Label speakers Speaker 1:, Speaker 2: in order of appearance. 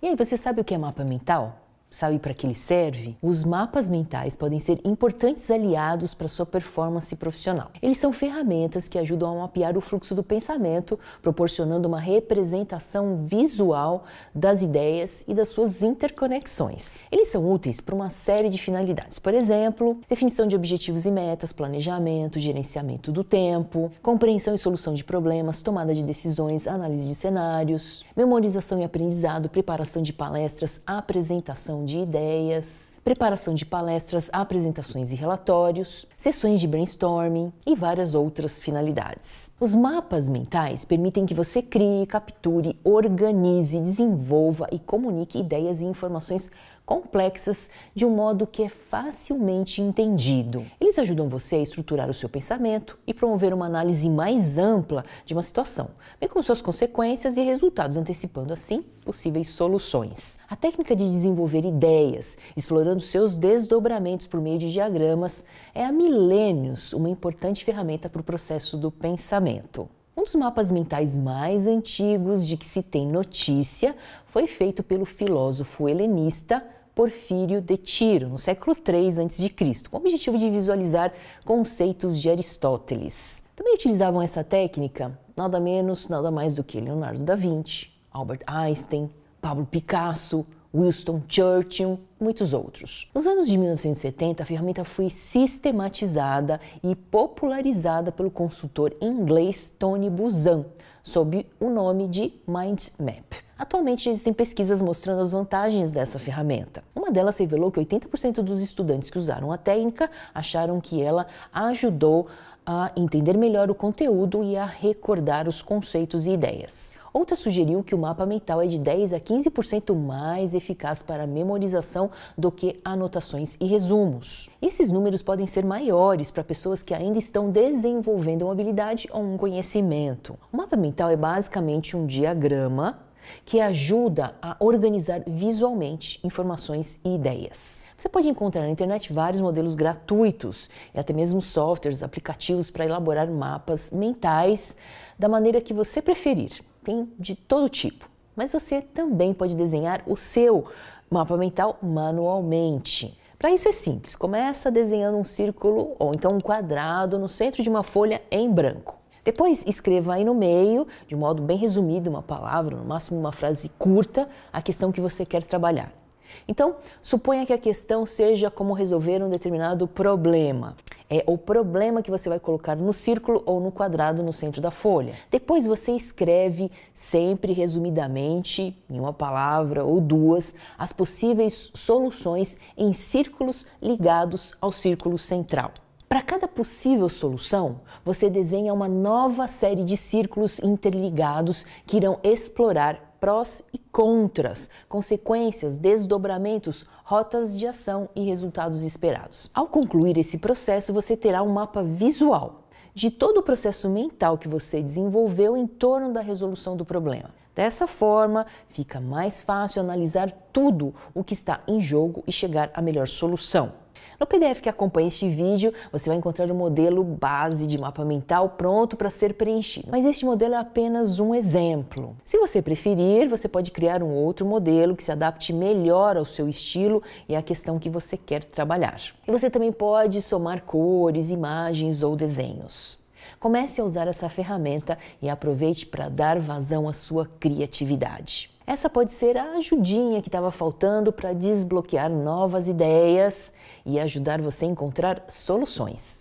Speaker 1: E aí, você sabe o que é mapa mental? sabe para que ele serve? Os mapas mentais podem ser importantes aliados para sua performance profissional. Eles são ferramentas que ajudam a mapear o fluxo do pensamento, proporcionando uma representação visual das ideias e das suas interconexões. Eles são úteis para uma série de finalidades, por exemplo, definição de objetivos e metas, planejamento, gerenciamento do tempo, compreensão e solução de problemas, tomada de decisões, análise de cenários, memorização e aprendizado, preparação de palestras, apresentação de ideias, preparação de palestras, apresentações e relatórios, sessões de brainstorming e várias outras finalidades. Os mapas mentais permitem que você crie, capture, organize, desenvolva e comunique ideias e informações complexas de um modo que é facilmente entendido. Eles ajudam você a estruturar o seu pensamento e promover uma análise mais ampla de uma situação, bem como suas consequências e resultados, antecipando assim possíveis soluções. A técnica de desenvolver ideias, explorando seus desdobramentos por meio de diagramas, é há milênios uma importante ferramenta para o processo do pensamento. Um dos mapas mentais mais antigos de que se tem notícia foi feito pelo filósofo helenista Porfírio de Tiro, no século III a.C., com o objetivo de visualizar conceitos de Aristóteles. Também utilizavam essa técnica nada menos, nada mais do que Leonardo da Vinci, Albert Einstein, Pablo Picasso, Winston Churchill e muitos outros. Nos anos de 1970, a ferramenta foi sistematizada e popularizada pelo consultor inglês Tony Buzan, sob o nome de Mind Map. Atualmente existem pesquisas mostrando as vantagens dessa ferramenta. Uma delas revelou que 80% dos estudantes que usaram a técnica acharam que ela ajudou a entender melhor o conteúdo e a recordar os conceitos e ideias. Outra sugeriu que o mapa mental é de 10 a 15% mais eficaz para memorização do que anotações e resumos. Esses números podem ser maiores para pessoas que ainda estão desenvolvendo uma habilidade ou um conhecimento. O mapa mental é basicamente um diagrama que ajuda a organizar visualmente informações e ideias. Você pode encontrar na internet vários modelos gratuitos e até mesmo softwares, aplicativos para elaborar mapas mentais da maneira que você preferir. Tem de todo tipo. Mas você também pode desenhar o seu mapa mental manualmente. Para isso é simples, começa desenhando um círculo ou então um quadrado no centro de uma folha em branco. Depois escreva aí no meio, de modo bem resumido, uma palavra, no máximo uma frase curta, a questão que você quer trabalhar. Então, suponha que a questão seja como resolver um determinado problema. É o problema que você vai colocar no círculo ou no quadrado no centro da folha. Depois você escreve, sempre resumidamente, em uma palavra ou duas, as possíveis soluções em círculos ligados ao círculo central. Para cada possível solução, você desenha uma nova série de círculos interligados que irão explorar prós e contras, consequências, desdobramentos, rotas de ação e resultados esperados. Ao concluir esse processo, você terá um mapa visual de todo o processo mental que você desenvolveu em torno da resolução do problema. Dessa forma, fica mais fácil analisar tudo o que está em jogo e chegar à melhor solução. No PDF que acompanha este vídeo, você vai encontrar o um modelo base de mapa mental pronto para ser preenchido. Mas este modelo é apenas um exemplo. Se você preferir, você pode criar um outro modelo que se adapte melhor ao seu estilo e à questão que você quer trabalhar. E você também pode somar cores, imagens ou desenhos. Comece a usar essa ferramenta e aproveite para dar vazão à sua criatividade. Essa pode ser a ajudinha que estava faltando para desbloquear novas ideias e ajudar você a encontrar soluções.